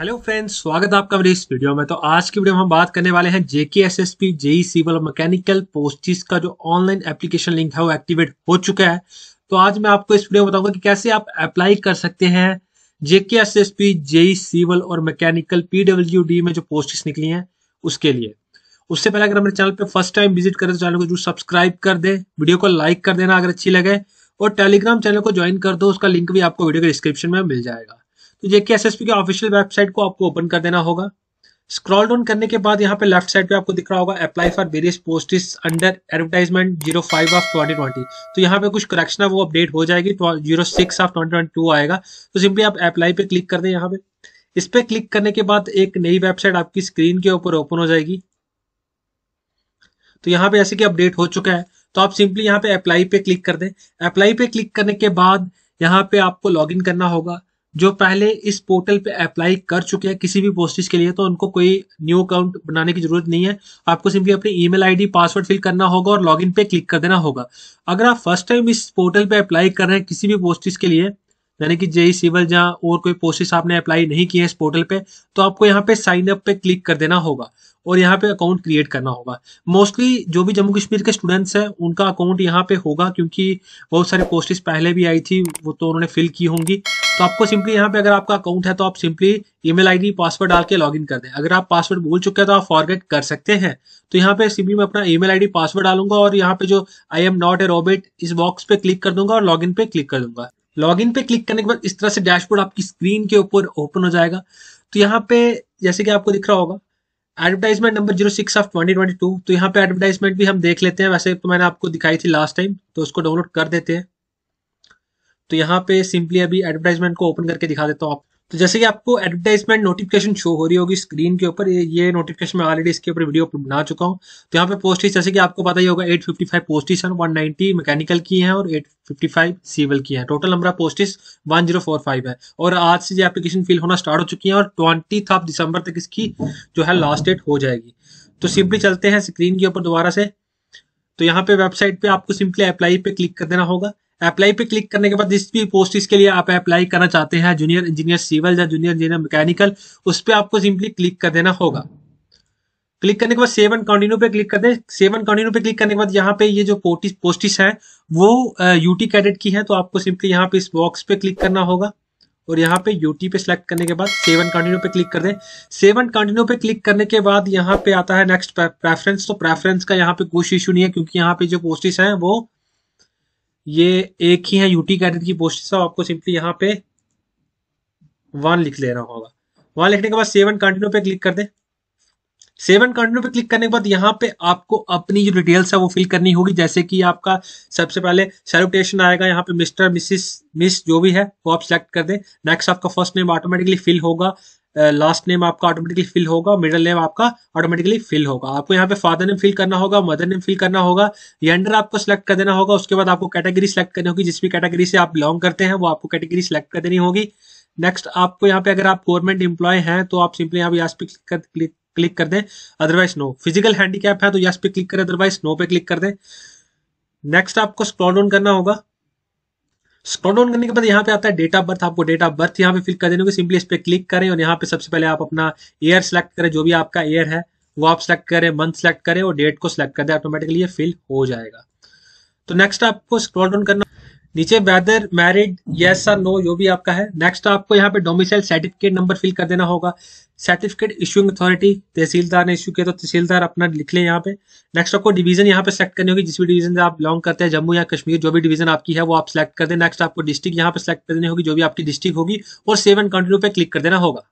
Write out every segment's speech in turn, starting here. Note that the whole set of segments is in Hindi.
हेलो फ्रेंड्स स्वागत है आपका मेरे इस वीडियो में तो आज की वीडियो में हम बात करने वाले हैं JK S S P JE civil और मैकेनिकल पोस्टिस का जो ऑनलाइन एप्लीकेशन लिंक है वो एक्टिवेट हो चुका है तो आज मैं आपको इस वीडियो में बताऊंगा कि कैसे आप अप्लाई कर सकते हैं JK S S P JE civil और मैकेनिकल पीडब्ल्यू डी में जो पोस्टिस निकली है उसके लिए उससे पहले अगर हमारे चैनल पर फर्स्ट टाइम विजिट करें तो चैनल को जो सब्सक्राइब कर दे वीडियो को लाइक कर देना अगर अच्छी लगे और टेलीग्राम चैनल को ज्वाइन कर दो उसका लिंक भी आपको वीडियो के डिस्क्रिप्शन में मिल जाएगा तो जेके एस के ऑफिशियल वेबसाइट को आपको ओपन कर देना होगा स्क्रॉल डाउन करने के बाद यहाँ पे लेफ्ट साइड पे आपको दिख रहा होगा apply for various post under advertisement zero five of twenty twenty तो यहाँ पे कुछ करेक्शन है वो अपडेट हो जाएगी zero six of twenty twenty two आएगा तो सिंपली आप अप्लाई पे क्लिक कर दें यहाँ पे इस पर क्लिक करने के बाद एक नई वेबसाइट आपकी स्क्रीन के ऊपर ओपन हो जाएगी तो यहाँ पे ऐसे कि अपडेट हो चुका है तो आप सिंपली यहाँ पे अप्लाई पे क्लिक कर दें अप्लाई पे क्लिक करने के बाद यहाँ पे आपको लॉग करना होगा जो पहले इस पोर्टल पे अप्लाई कर चुके हैं किसी भी पोस्टेज के लिए तो उनको कोई न्यू अकाउंट बनाने की जरूरत नहीं है आपको सिंपली अपनी ईमेल आईडी पासवर्ड फिल करना होगा और लॉगिन पे क्लिक कर देना होगा अगर आप फर्स्ट टाइम इस पोर्टल पे अप्लाई कर रहे हैं किसी भी पोस्टेज के लिए यानी कि जेई सिविल जहाँ और कोई पोस्टेज आपने अप्लाई नहीं किए इस पोर्टल पे तो आपको यहाँ पे साइन अप पे क्लिक कर देना होगा और यहाँ पे अकाउंट क्रिएट करना होगा मोस्टली जो भी जम्मू कश्मीर के स्टूडेंट्स हैं उनका अकाउंट यहाँ पे होगा क्योंकि बहुत सारे पोस्टेज पहले भी आई थी वो तो उन्होंने फिल की होंगी तो आपको सिंपली यहाँ पे अगर आपका अकाउंट है तो आप सिंपली ईमेल आईडी पासवर्ड डाल के लॉगिन कर दें अगर आप पासवर्ड भूल चुके हैं तो आप फॉरगेट कर सकते हैं तो यहाँ पे सिंपली मैं अपना ईमेल आईडी पासवर्ड डालूंगा और यहाँ पे जो आई एम नॉट ए रोबेट इस बॉक्स पे क्लिक कर दूंगा और लॉगिन पे क्लिक कर दूंगा लॉगिन पे क्लिक करने के बाद इस तरह से डैशबोर्ड आपकी स्क्रीन के ऊपर ओपन हो जाएगा तो यहाँ पे जैसे कि आपको दिख रहा होगा advertisement number zero six of twenty twenty two तो यहाँ पे एडवर्टाइजमेंट भी हम देख लेते हैं वैसे तो मैंने आपको दिखाई थी लास्ट टाइम तो उसको डाउनलोड कर देते हैं तो यहाँ पे सिंपली अभी एडवर्टाइजमेंट को ओपन करके दिखा देता हूँ आप तो जैसे कि आपको एडवर्टाइजमेंट नोटिफिकेशन शो हो रही होगी स्क्रीन के ऊपर ये नोटिफिकेशन मैं ऑलरेडी इसके ऊपर वीडियो बना चुका हूँ तो यहाँ पे पोस्टिस जैसे कि आपको पता ही होगा 855 पोस्टिस हैं नाइनटी मैकेनिकल की है और 855 सिविल की है टोटल नंबर ऑफ पोस्टिस 1045 है और आज से ये एप्लीकेशन फिल होना स्टार्ट हो चुकी है और ट्वेंटी ऑफ दिसंबर तक इसकी जो है लास्ट डेट हो जाएगी तो सिंपली चलते हैं स्क्रीन के ऊपर दोबारा से तो यहाँ पे वेबसाइट पे आपको सिंपली अप्लाई पे क्लिक कर देना होगा अप्लाई पे क्लिक करने के बाद जिस भी पोस्ट इसके लिए आप अप्लाई करना चाहते हैं जूनियर इंजीनियर सिविल या जूनियर इंजीनियर मैकेनिकल उस पर आपको सिंपली क्लिक कर देना होगा क्लिक करने के बाद सेवन कंटिन्यू पे क्लिक कर दे सेवन कंटिन्यू पे क्लिक करने के बाद यहाँ पे ये जो पोस्टिस है वो यूटी कैडेट की है तो आपको सिंपली यहाँ पे इस बॉक्स पे क्लिक करना होगा और यहाँ पे यूटी पे सिलेक्ट करने के बाद सेवन कंटिन्यू पे क्लिक कर दे सेवन कंटिन्यू पे क्लिक करने के बाद यहाँ पे आता है नेक्स्ट प्रेफरेंस तो प्रेफरेंस का यहाँ पे कुछ इशू नहीं है क्योंकि यहाँ पे जो पोस्टिस है वो ये एक ही है यूटी कैडेट की पोस्ट सब आपको सिंपली यहाँ पे वन लिख लेना होगा वन लिखने के बाद सेवन कंटिन्यू पे क्लिक कर दे सेवन कंटिन्यू पे क्लिक करने के बाद यहाँ पे आपको अपनी जो डिटेल्स है वो फिल करनी होगी जैसे कि आपका सबसे पहले सैल्यूटेशन आएगा यहाँ पे मिस्टर मिसिस मिस जो भी है वो आप सेलेक्ट कर दें नेक्स्ट आपका फर्स्ट नेम ऑटोमेटिकली फिल होगा लास्ट नेम आपका ऑटोमेटिकली फिल होगा मिडिल नेम आपका ऑटोमेटिकली फिल होगा आपको यहाँ पे फादर नेम फिल करना होगा मदर नेम फिल करना होगा जेंडर आपको सिलेक्ट कर देना होगा उसके बाद आपको कैटेगरी सिलेक्ट करनी होगी जिस भी कैटेगरी से आप बिलोंग करते हैं वो आपको कैटेगरी सिलेक्ट कर देनी होगी नेक्स्ट आपको यहाँ पे अगर आप गवर्नमेंट इंप्लॉय हैं तो आप सिंपली यहाँ पे यस पे क्लिक क्लिक कर दें अदरवाइज नो फिजिकल हैंडीकैप है तो यस पे क्लिक करें अदरवाइज नो पे क्लिक कर दें नेक्स्ट आपको स्क्रॉल डाउन करना होगा स्क्रॉल डाउन करने के बाद यहाँ पे आता है डेट ऑफ बर्थ आपको डेट ऑफ बर्थ यहाँ पे फिल कर देने को सिंपली इस पर क्लिक करें और यहाँ पे सबसे पहले आप अपना ईयर सेलेक्ट करें जो भी आपका ईयर है वो आप सेलेक्ट करें मंथ सेलेक्ट करें और डेट को सिलेक्ट कर दें ऑटोमेटिकली ये फिल हो जाएगा तो नेक्स्ट आपको स्क्रॉल डाउन करना नीचे वेदर मैरिड यस और नो यो भी आपका है नेक्स्ट आपको यहाँ पे डोमिसाइल सर्टिफिकेट नंबर फिल कर देना होगा सर्टिफिकेट इशूंग अथॉरिटी तहसीलदार ने इशू किया तो तहसीलदार अपना लिख लें यहाँ पे नेक्स्ट आपको डिवीजन यहाँ पे सेलेक्ट करनी होगी जिस भी डिवीजन से आप बिलोंग करते हैं जम्मू या कश्मीर जो भी डिवीजन आपकी है वो आप सेलेक्ट कर दें नेक्स्ट आपको डिस्ट्रिक्ट यहाँ पे सेलेक्ट कर देनी होगी जो भी आपकी डिस्ट्रिक्ट होगी और सेवन कंट्री पे क्लिक कर देना होगा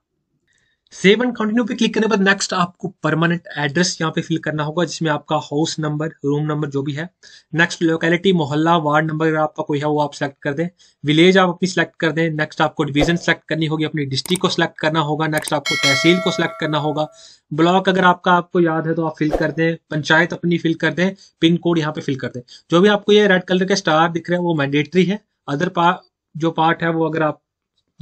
सेव एंड कंटिन्यू पे क्लिक करने के बाद नेक्स्ट आपको परमानेंट एड्रेस यहाँ पे फिल करना होगा जिसमें आपका हाउस नंबर रूम नंबर जो भी है नेक्स्ट लोकेलिटी मोहल्ला वार्ड नंबर अगर आपका कोई है वो आप सेलेक्ट कर दें विलेज आप अपनी सेलेक्ट कर दें नेक्स्ट आपको डिवीजन सेलेक्ट करनी होगी अपनी डिस्ट्रिक्ट को सिलेक्ट करना होगा नेक्स्ट आपको तहसील को सिलेक्ट करना होगा ब्लॉक अगर आपका आपको याद है तो आप फिल कर दें पंचायत अपनी फिल कर दें पिन कोड यहाँ पे फिल कर दें जो भी आपको ये रेड कलर के स्टार दिख रहे हैं वो मैंडेटरी है अदर पार्ट जो पार्ट है वो अगर आप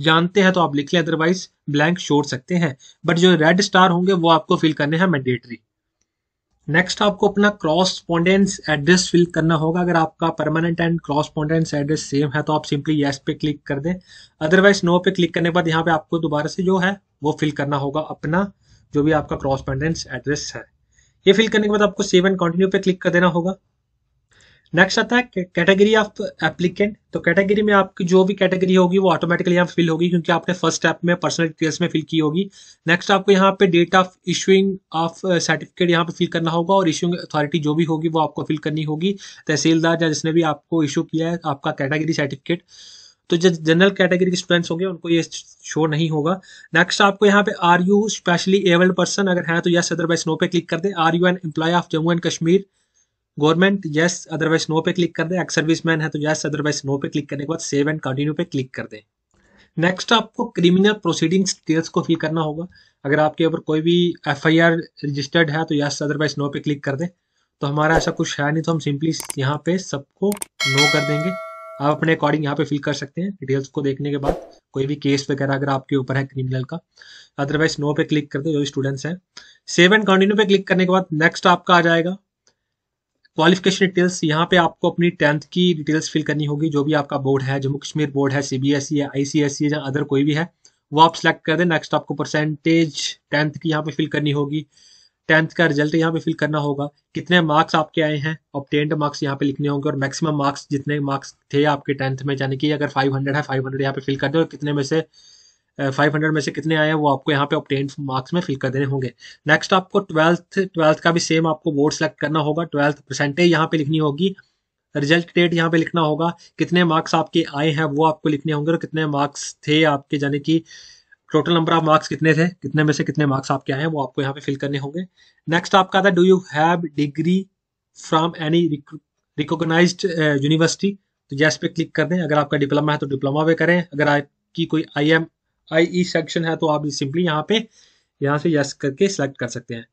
जानते हैं तो आप लिख लें अदरवाइज ब्लैंक छोड़ सकते हैं बट जो रेड स्टार होंगे वो आपको फिल करने हैं मैंडेटरी नेक्स्ट आपको अपना क्रॉसपॉन्डेंस एड्रेस फिल करना होगा अगर आपका permanent and correspondence address same है तो आप सिंपली येस पे क्लिक कर दें अदरवाइज नो पे क्लिक करने के बाद यहाँ पे आपको दोबारा से जो है वो फिल करना होगा अपना जो भी आपका क्रॉसपॉन्डेंस एड्रेस है ये फिल करने के बाद आपको सेव एंड कंटिन्यू पे क्लिक कर देना होगा नेक्स्ट आता है कैटेगरी ऑफ एप्लीकेंट तो कैटेगरी में आपकी जो भी कैटेगरी होगी वो ऑटोमेटिकली यहाँ फिल होगी क्योंकि आपने फर्स्ट स्टेप में पर्सनल डिटेल्स में फिल की होगी नेक्स्ट आपको यहाँ पे date of issuing of certificate यहाँ पे फिल करना होगा और इशूइंग अथॉरिटी जो भी होगी वो आपको फिल करनी होगी तहसीलदार या जिसने भी आपको इशू किया है आपका कैटेगरी सर्टिफिकेट तो जो जनरल कैटेगरी के स्टूडेंट्स होंगे उनको ये शो नहीं होगा नेक्स्ट आपको यहाँ पे are you specially abled person अगर है तो यस अदरवाइज नो पे क्लिक कर दे are you an employ of Jammu and Kashmir government yes otherwise no पे क्लिक कर दें एक्स सर्विसमैन है तो यस अदरवाइज नो पे क्लिक करने के बाद सेव एंड कंटिन्यू पे क्लिक कर दें नेक्स्ट आपको क्रिमिनल प्रोसीडिंग्स डिटेल्स को फिल करना होगा अगर आपके ऊपर कोई भी एफ आई आर रजिस्टर्ड है तो यस अदरवाइज नो पे क्लिक कर दें तो हमारा ऐसा कुछ है नहीं तो हम सिंपली यहाँ पे सबको नो कर देंगे आप अपने अकॉर्डिंग यहाँ पे फिल कर सकते हैं डिटेल्स को देखने के बाद कोई भी केस वगैरह अगर आपके ऊपर है क्रिमिनल का अदरवाइज नो पे क्लिक कर दे जो स्टूडेंट्स हैं सेव एंड कंटिन्यू पे क्लिक करने के बाद नेक्स्ट आपका आ जाएगा क्वालिफिकेशन डिटेल्स यहाँ पे आपको अपनी टेंथ की डिटेल्स फिल करनी होगी जो भी आपका बोर्ड है जम्मू कश्मीर बोर्ड है सीबीएसई है आईसीएसई या अदर कोई भी है वो आप सिलेक्ट कर दें नेक्स्ट आपको परसेंटेज टेंथ की यहाँ पे फिल करनी होगी टेंथ का रिजल्ट यहाँ पे फिल करना होगा कितने मार्क्स आपके आए हैं ऑप्टेंड मार्क्स यहाँ पे लिखने होंगे और मैक्सिमम मार्क्स जितने मार्क्स थे आपके टेंथ में यानी कि अगर 500 है 500 हंड्रेड यहाँ पे फिल कर दो और कितने में से फाइव हंड्रेड में से कितने आए हैं वो आपको यहाँ पे ऑप्टेन मार्क्स में फिल कर देने होंगे नेक्स्ट आपको ट्वेल्थ ट्वेल्थ का भी सेम आपको बोर्ड सेलेक्ट करना होगा ट्वेल्थ परसेंटेज यहाँ पे लिखनी होगी रिजल्ट डेट यहाँ पे लिखना होगा कितने मार्क्स आपके आए हैं वो आपको लिखने होंगे और कितने मार्क्स थे आपके यानी कि टोटल नंबर ऑफ मार्क्स कितने थे कितने में से कितने मार्क्स आपके आए हैं वो आपको यहाँ पे फिल करने होंगे नेक्स्ट आपका था do you have degree from any recognize university तो जैस पे क्लिक कर दें अगर आपका डिप्लोमा है तो डिप्लोमा पे करें अगर आपकी कोई I am I E section है तो आप सिंपली यहाँ पे यहाँ से यस करके सिलेक्ट कर सकते हैं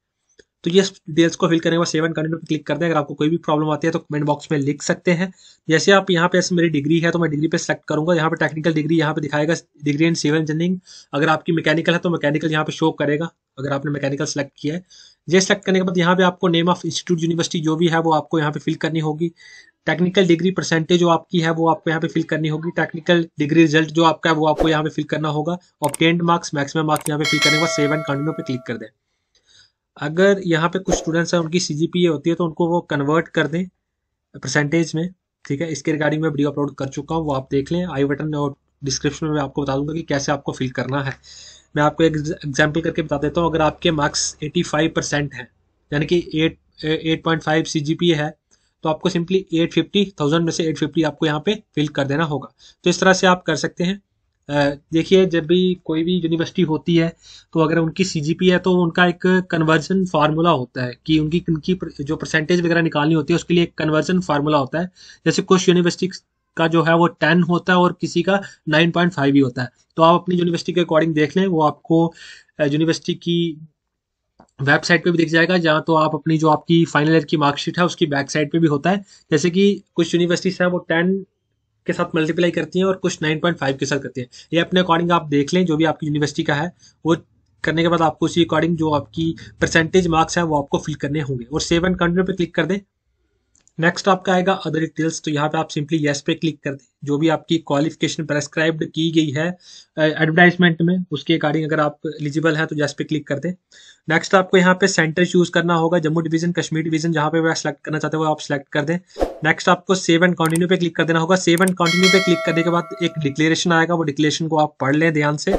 तो ये डिटेल्स को फिल करने के बाद सेवन कंटिन्यू पर क्लिक कर दें अगर आपको कोई भी प्रॉब्लम आती है तो कमेंट बॉक्स में लिख सकते हैं जैसे आप यहाँ पे ऐसे मेरी डिग्री है तो मैं डिग्री पे सेलेक्ट करूंगा यहाँ पे टेक्निकल डिग्री यहाँ पे दिखाएगा डिग्री इन सिविल इंजीनियरिंग अगर आपकी मैकेनिकल है तो मैकेनिकल यहाँ पे शो करेगा अगर आपने मैकेनिकल सेलेक्ट किया है ये सेलेक्ट करने के बाद यहाँ पे आपको नेम ऑफ इंस्टीट्यूट यूनिवर्सिटी जो भी है वो आपको यहाँ पे फिल करनी होगी टेक्निकल डिग्री परसेंटेज जो आपकी है वो आपको यहाँ पे फिल करनी होगी टेक्निकल डिग्री रिजल्ट जो आपका है वो आपको यहाँ पे फिल करना होगा और ऑप्टेंड मार्क्स मैक्सिमम मार्क्स यहाँ पे फिल करने के बाद सेवन कंटिन्यू पे क्लिक कर दें अगर यहाँ पे कुछ स्टूडेंट्स हैं उनकी सी होती है तो उनको वो कन्वर्ट कर दें परसेंटेज में ठीक है इसके रिगार्डिंग मैं वीडियो अपलोड कर चुका हूँ वो आप देख लें आई बटन और डिस्क्रिप्शन में मैं आपको बता दूंगा कि कैसे आपको फिल करना है मैं आपको एक एग्जाम्पल करके बता देता हूँ अगर आपके मार्क्स फाइव परसेंट हैं यानी कि पॉइंट फाइव सी है तो आपको सिंपली एट फिफ्टी थाउजेंड में से एट फिफ्टी आपको यहाँ पे फिल कर देना होगा तो इस तरह से आप कर सकते हैं देखिए जब भी कोई भी यूनिवर्सिटी होती है तो अगर उनकी सीजीपी है तो उनका एक कन्वर्जन फार्मूला होता है कि उनकी उनकी जो परसेंटेज वगैरह निकालनी होती है उसके लिए एक कन्वर्जन फार्मूला होता है जैसे कुछ यूनिवर्सिटी का जो है वो टेन होता है और किसी का नाइन पॉइंट फाइव ही होता है तो आप अपनी यूनिवर्सिटी के अकॉर्डिंग देख लें वो आपको यूनिवर्सिटी की वेबसाइट पे भी दिख जाएगा जहाँ तो आप अपनी जो आपकी फाइनल ईयर की मार्कशीट है उसकी बैक साइड पे भी होता है जैसे कि कुछ यूनिवर्सिटीज हैं वो टेन के साथ मल्टीप्लाई करती हैं और कुछ नाइन पॉइंट फाइव के साथ करती हैं ये अपने अकॉर्डिंग आप देख लें जो भी आपकी यूनिवर्सिटी का है वो करने के बाद आपको उसी अकॉर्डिंग जो आपकी परसेंटेज मार्क्स हैं वो आपको फिल करने होंगे और सेवन कंट्री पर पे क्लिक कर दें नेक्स्ट आपका आएगा अदर डिटेल्स तो यहाँ पे आप सिंपली येस पे क्लिक कर दें जो भी आपकी क्वालिफिकेशन प्रेस्क्राइब्ड की गई है एडवर्टाइजमेंट में उसके अकॉर्डिंग अगर आप एलिजिबल हैं तो येस पे क्लिक कर दें नेक्स्ट आपको यहाँ पे सेंटर चूज करना होगा जम्मू डिवीजन कश्मीर डिवीजन जहाँ पे आप सेलेक्ट करना चाहते हो आप सेलेक्ट कर दें नेक्स्ट आपको सेव एंड कंटिन्यू पे क्लिक कर देना होगा सेव एंड कंटिन्यू पे क्लिक करने के बाद एक डिक्लेरेशन आएगा वो डिक्लेरेशन को आप पढ़ लें ध्यान से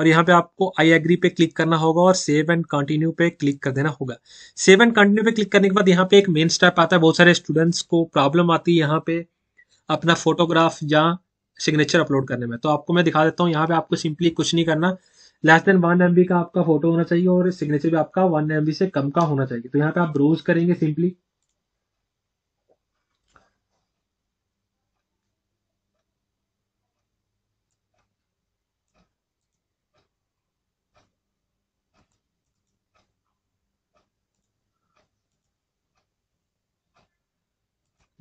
और यहाँ पे आपको आई एग्री पे क्लिक करना होगा और सेव एंड कंटिन्यू पे क्लिक कर देना होगा सेव एंड कंटिन्यू पे क्लिक करने के बाद यहाँ पे एक मेन स्टेप आता है बहुत सारे स्टूडेंट्स को प्रॉब्लम आती है यहाँ पे अपना फोटोग्राफ या सिग्नेचर अपलोड करने में तो आपको मैं दिखा देता हूँ यहाँ पे आपको सिंपली कुछ नहीं करना लेस देन वन एम का आपका फोटो होना चाहिए और सिग्नेचर भी आपका वन एम से कम का होना चाहिए तो यहाँ पे आप ब्रोज करेंगे सिंपली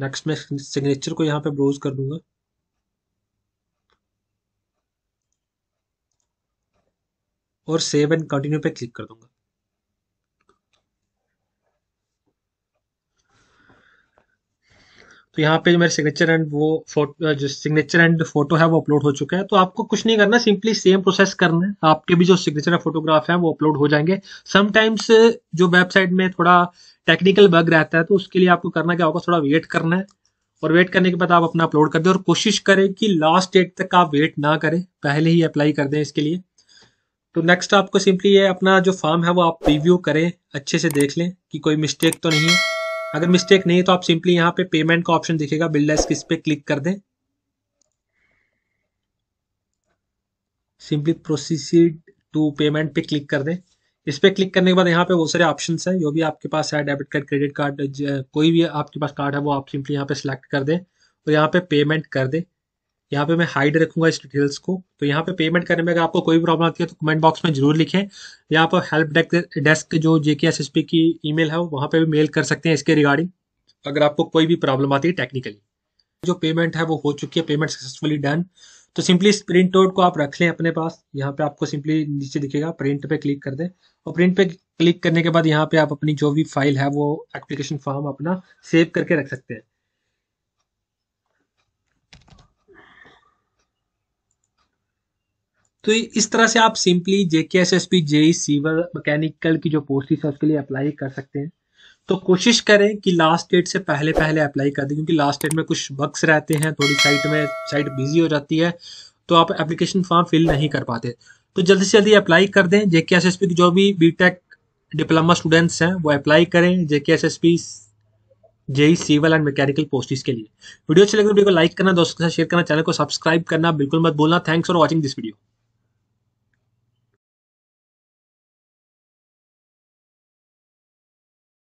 नेक्स्ट मैं सिग्नेचर को यहाँ पे ब्रोज कर दूंगा और सेव एंड कंटिन्यू पे क्लिक कर दूंगा तो यहाँ पे जो मेरे सिग्नेचर एंड वो फोटो जो सिग्नेचर एंड फोटो है वो अपलोड हो चुका है तो आपको कुछ नहीं करना सिंपली सेम प्रोसेस करना है आपके भी जो सिग्नेचर फोटोग्राफ है वो अपलोड हो जाएंगे समटाइम्स जो वेबसाइट में थोड़ा टेक्निकल बग रहता है तो उसके लिए आपको करना क्या होगा थोड़ा वेट करना है और वेट करने के बाद आप अपना अपलोड कर दें और कोशिश करें कि लास्ट डेट तक आप वेट ना करें पहले ही अप्लाई कर दें इसके लिए तो नेक्स्ट आपको सिंपली ये अपना जो फॉर्म है वो आप रिव्यू करें अच्छे से देख लें कि कोई मिस्टेक तो नहीं है अगर मिस्टेक नहीं है तो आप सिंपली यहाँ पे पेमेंट का ऑप्शन दिखेगा बिल्डर्स किस पे क्लिक कर दें सिंपली प्रोसीड टू पेमेंट पे क्लिक कर दें इस पर क्लिक करने के बाद यहाँ पे बहुत सारे ऑप्शन है जो भी आपके पास है डेबिट कार्ड क्रेडिट कार्ड कोई भी आपके पास कार्ड है वो आप सिंपली यहाँ पे सिलेक्ट कर दें और यहाँ पे पेमेंट कर दें यहाँ पे मैं हाइड रखूंगा इस डिटेल्स को तो यहाँ पे पेमेंट करने में अगर आपको कोई प्रॉब्लम आती है तो कमेंट बॉक्स में जरूर लिखें यहाँ पर हेल्प डेस्क जो जेके एस की ईमेल है वहाँ पे भी मेल कर सकते हैं इसके रिगार्डिंग अगर आपको कोई भी प्रॉब्लम आती है टेक्निकली जो पेमेंट है वो हो चुकी है पेमेंट सक्सेसफुली डन तो सिंपली इस प्रिंट आउट को आप रख लें अपने पास यहाँ पे आपको सिंपली नीचे दिखेगा प्रिंट पे क्लिक कर दें और प्रिंट पे क्लिक करने के बाद यहाँ पे आप अपनी जो भी फाइल है वो एप्लीकेशन फॉर्म अपना सेव करके रख सकते हैं तो इस तरह से आप simply JK S S P JE civil mechanical की जो पोस्टिस है उसके लिए अप्लाई कर सकते हैं तो कोशिश करें कि लास्ट डेट से पहले पहले अप्लाई कर दें क्योंकि लास्ट डेट में कुछ बक्स रहते हैं थोड़ी साइट में साइट बिजी हो जाती है तो आप एप्लीकेशन फॉर्म फिल नहीं कर पाते तो जल्दी से जल्दी अप्लाई कर दें जेके एस एस पी की जो भी बी टेक डिप्लोमा स्टूडेंट्स हैं वो अप्लाई करें JK S S P JE civil and mechanical posts के लिए वीडियो अच्छी लगी तो वीडियो को लाइक करना दोस्तों के साथ शेयर करना चैनल को सब्सक्राइब करना बिल्कुल मत बोलना thanks for watching this video